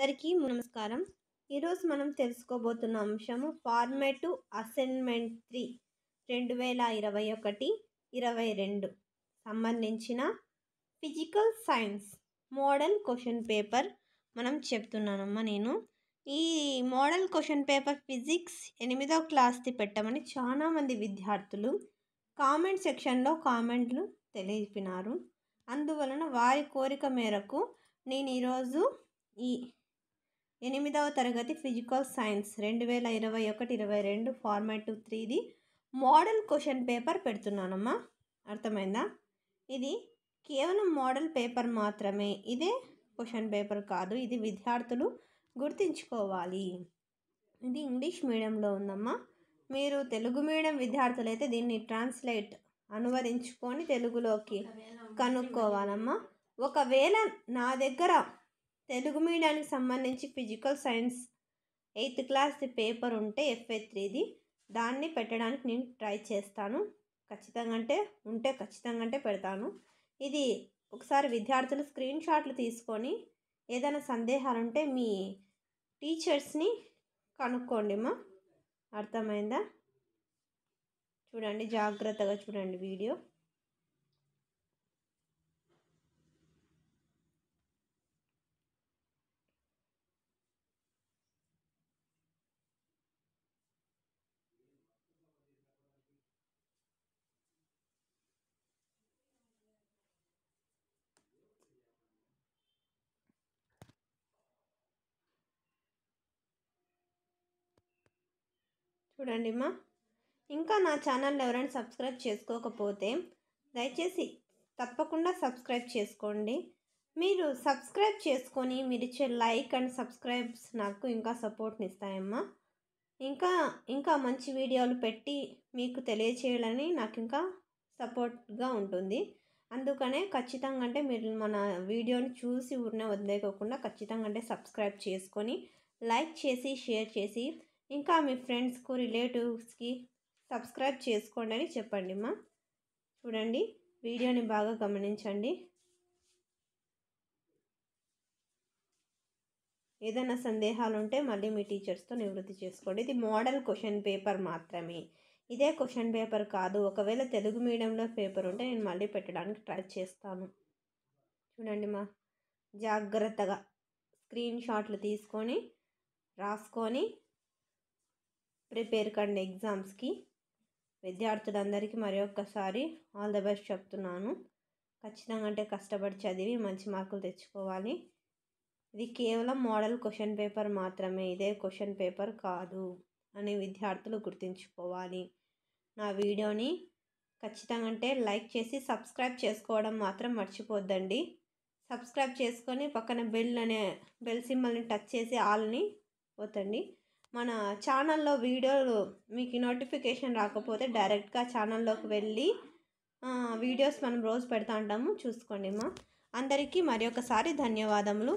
అందరికీ నమస్కారం ఈరోజు మనం తెలుసుకోబోతున్న అంశము ఫార్మేటివ్ అసైన్మెంట్ త్రీ రెండు వేల ఇరవై ఒకటి ఇరవై రెండు సంబంధించిన physical science model question paper మనం చెప్తున్నానమ్మా నేను ఈ మోడల్ క్వశ్చన్ పేపర్ ఫిజిక్స్ ఎనిమిదో క్లాస్ది పెట్టమని చాలామంది విద్యార్థులు కామెంట్ సెక్షన్లో కామెంట్లు తెలిపినారు అందువలన వారి కోరిక మేరకు నేను ఈరోజు ఈ ఎనిమిదవ తరగతి ఫిజికల్ సైన్స్ రెండు వేల ఇరవై ఒకటి ఇరవై రెండు ఫార్మాట్ త్రీది మోడల్ క్వశ్చన్ పేపర్ పెడుతున్నానమ్మా అర్థమైందా ఇది కేవలం మోడల్ పేపర్ మాత్రమే ఇదే క్వశ్చన్ పేపర్ కాదు ఇది విద్యార్థులు గుర్తించుకోవాలి ఇది ఇంగ్లీష్ మీడియంలో ఉందమ్మా మీరు తెలుగు మీడియం విద్యార్థులైతే దీన్ని ట్రాన్స్లేట్ అనువదించుకొని తెలుగులోకి కనుక్కోవాలమ్మా ఒకవేళ నా దగ్గర తెలుగు మీడియానికి సంబంధించి physical science eighth class paper ఉంటే ఎఫ్ఏ త్రీది దాన్ని పెట్టడానికి నేను ట్రై చేస్తాను ఖచ్చితంగా అంటే ఉంటే ఖచ్చితంగా అంటే పెడతాను ఇది ఒకసారి విద్యార్థులు స్క్రీన్ షాట్లు తీసుకొని ఏదైనా సందేహాలు ఉంటే మీ టీచర్స్ని కనుక్కోండి మా అర్థమైందా చూడండి జాగ్రత్తగా చూడండి వీడియో చూడండి అమ్మా ఇంకా నా ఛానల్ ఎవరైనా సబ్స్క్రైబ్ చేసుకోకపోతే దయచేసి తప్పకుండా సబ్స్క్రైబ్ చేసుకోండి మీరు సబ్స్క్రైబ్ చేసుకొని మీరు ఇచ్చే లైక్ అండ్ సబ్స్క్రైబ్స్ నాకు ఇంకా సపోర్ట్ని ఇస్తాయమ్మా ఇంకా ఇంకా మంచి వీడియోలు పెట్టి మీకు తెలియచేయాలని నాకు ఇంకా సపోర్ట్గా ఉంటుంది అందుకనే ఖచ్చితంగా అంటే మీరు మన వీడియోని చూసి ఉన్న వదిలేకోకుండా ఖచ్చితంగా అంటే సబ్స్క్రైబ్ చేసుకొని లైక్ చేసి షేర్ చేసి ఇంకా మీ ఫ్రెండ్స్కు రిలేటివ్స్కి సబ్స్క్రైబ్ చేసుకోండి అని చెప్పండి మా చూడండి వీడియోని బాగా గమనించండి ఏదైనా సందేహాలు ఉంటే మళ్ళీ మీ టీచర్స్తో నివృత్తి చేసుకోండి ఇది మోడల్ క్వశ్చన్ పేపర్ మాత్రమే ఇదే క్వశ్చన్ పేపర్ కాదు ఒకవేళ తెలుగు మీడియంలో పేపర్ ఉంటే నేను మళ్ళీ పెట్టడానికి ట్రై చేస్తాను చూడండి మా జాగ్రత్తగా స్క్రీన్ షాట్లు తీసుకొని రాసుకొని ప్రిపేర్ కండి ఎగ్జామ్స్కి విద్యార్థులందరికీ మరి ఒక్కసారి ఆల్ ద బెస్ట్ చెప్తున్నాను ఖచ్చితంగా అంటే కష్టపడి చదివి మంచి మార్కులు తెచ్చుకోవాలి ఇది కేవలం మోడల్ క్వశ్చన్ పేపర్ మాత్రమే ఇదే క్వశ్చన్ పేపర్ కాదు అని విద్యార్థులు గుర్తుంచుకోవాలి నా వీడియోని ఖచ్చితంగా అంటే లైక్ చేసి సబ్స్క్రైబ్ చేసుకోవడం మాత్రం మర్చిపోద్దండి సబ్స్క్రైబ్ చేసుకొని పక్కన బెల్ అనే బెల్ సింబల్ని టచ్ చేసి ఆల్ని పోతండి మన ఛానల్లో వీడియోలు మీకు నోటిఫికేషన్ రాకపోతే డైరెక్ట్గా ఛానల్లోకి వెళ్ళి వీడియోస్ మనం రోజు పెడతా ఉంటాము చూసుకోండి మా అందరికీ మరి ఒకసారి ధన్యవాదములు